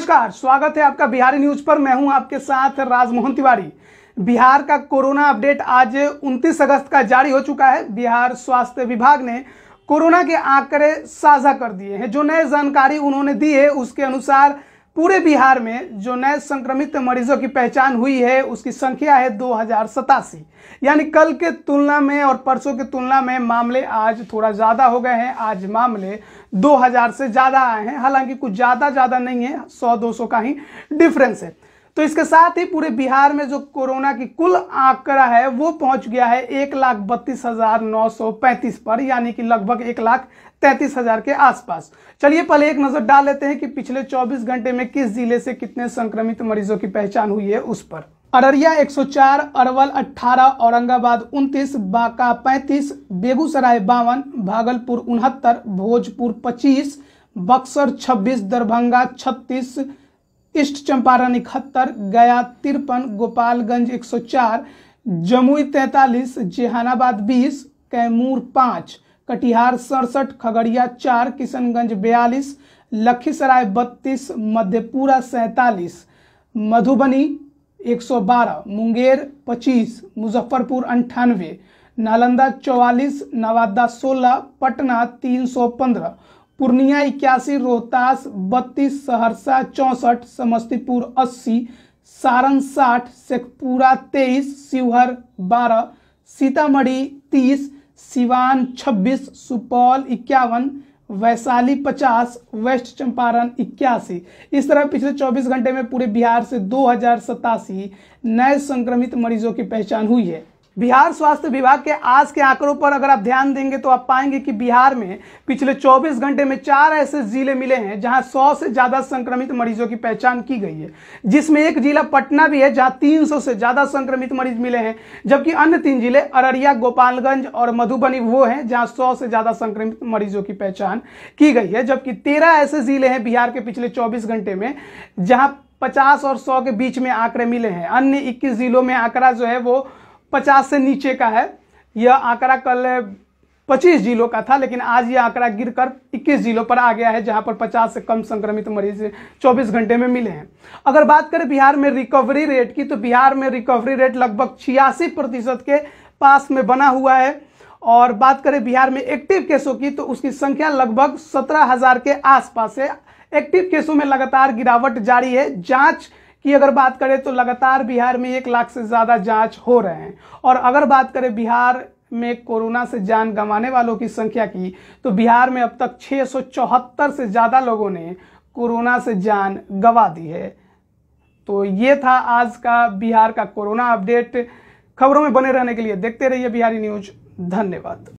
नमस्कार स्वागत है आपका बिहारी न्यूज पर मैं हूं आपके साथ राजमोहन तिवारी बिहार का कोरोना अपडेट आज 29 अगस्त का जारी हो चुका है बिहार स्वास्थ्य विभाग ने कोरोना के आंकड़े साझा कर दिए हैं जो नए जानकारी उन्होंने दी है उसके अनुसार पूरे बिहार में जो नए संक्रमित मरीजों की पहचान हुई है उसकी संख्या है दो हजार सतासी यानी कल के तुलना में और परसों की तुलना में मामले आज थोड़ा ज़्यादा हो गए हैं आज मामले 2000 से ज़्यादा आए हैं हालांकि कुछ ज़्यादा ज़्यादा नहीं है 100-200 का ही डिफरेंस है तो इसके साथ ही पूरे बिहार में जो कोरोना की कुल आंकड़ा है वो पहुंच गया है एक लाख बत्तीस हजार नौ सौ पैंतीस पर यानी कि लगभग एक लाख तैतीस हजार के आसपास चलिए पहले एक नजर डाल लेते हैं कि पिछले 24 घंटे में किस जिले से कितने संक्रमित मरीजों की पहचान हुई है उस पर अररिया 104, अरवल 18, औरंगाबाद 29, बांका 35, बेगूसराय बावन भागलपुर उनहत्तर भोजपुर 25, बक्सर 26, दरभंगा 36 ईस्ट चंपारण इकहत्तर गया तिरपन गोपालगंज 104 जमुई 43 जहानाबाद 20 कैमूर 5 कटिहार सड़सठ खगड़िया 4 किशनगंज 42 लखीसराय 32 मधेपुरा 47 मधुबनी 112 मुंगेर 25 मुजफ्फरपुर अंठानवे नालंदा 44 नवादा 16 पटना 315 पूर्णिया इक्यासी रोहतास बत्तीस सहरसा चौंसठ समस्तीपुर अस्सी सारण साठ शेखपुरा तेईस शिवहर बारह सीतामढ़ी तीस सिवान छब्बीस सुपौल इक्यावन वैशाली पचास वेस्ट चंपारण इक्यासी इस तरह पिछले 24 घंटे में पूरे बिहार से दो नए संक्रमित मरीजों की पहचान हुई है बिहार स्वास्थ्य विभाग के आज के आंकड़ों पर अगर आप ध्यान देंगे तो आप पाएंगे कि बिहार में पिछले 24 घंटे में चार ऐसे जिले मिले हैं जहां 100 से ज्यादा संक्रमित मरीजों की पहचान की गई है जिसमें एक जिला पटना भी है जहां 300 से ज्यादा संक्रमित मरीज मिले हैं जबकि अन्य तीन जिले अररिया गोपालगंज और मधुबनी वो हैं जहां सौ से ज्यादा संक्रमित मरीजों की पहचान की गई है जबकि तेरह ऐसे जिले हैं बिहार के पिछले चौबीस घंटे में जहां पचास और सौ के बीच में आंकड़े मिले हैं अन्य इक्कीस जिलों में आंकड़ा जो है वो पचास से नीचे का है यह आंकड़ा कल पच्चीस जिलों का था लेकिन आज यह आंकड़ा गिरकर 21 जिलों पर आ गया है जहां पर 50 से कम संक्रमित मरीज 24 घंटे में मिले हैं अगर बात करें बिहार में रिकवरी रेट की तो बिहार में रिकवरी रेट लगभग छियासी प्रतिशत के पास में बना हुआ है और बात करें बिहार में एक्टिव केसों की तो उसकी संख्या लगभग सत्रह हजार के आसपास है एक्टिव केसों में लगातार गिरावट जारी है जांच की अगर बात करें तो लगातार बिहार में एक लाख से ज़्यादा जांच हो रहे हैं और अगर बात करें बिहार में कोरोना से जान गंवाने वालों की संख्या की तो बिहार में अब तक छः से ज़्यादा लोगों ने कोरोना से जान गंवा दी है तो ये था आज का बिहार का कोरोना अपडेट खबरों में बने रहने के लिए देखते रहिए बिहारी न्यूज धन्यवाद